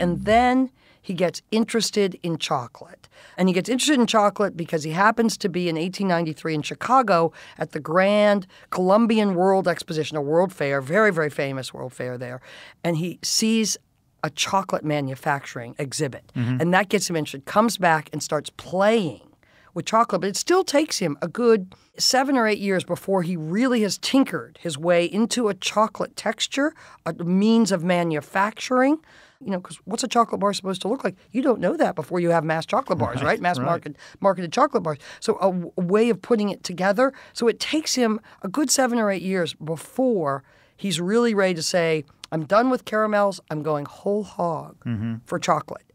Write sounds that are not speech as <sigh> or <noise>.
And then he gets interested in chocolate. And he gets interested in chocolate because he happens to be in 1893 in Chicago at the Grand Columbian World Exposition, a world fair, very, very famous world fair there. And he sees a chocolate manufacturing exhibit. Mm-hmm. And that gets him interested, comes back and starts playing with chocolate, but it still takes him a good seven or eight years before he really has tinkered his way into a chocolate texture, a means of manufacturing. You know, because what's a chocolate bar supposed to look like? You don't know that before you have mass chocolate bars, right? right? <laughs> Mass right. Market, marketed chocolate bars. So a, way of putting it together. So it takes him a good seven or eight years before he's really ready to say, I'm done with caramels. I'm going whole hog mm-hmm. for chocolate.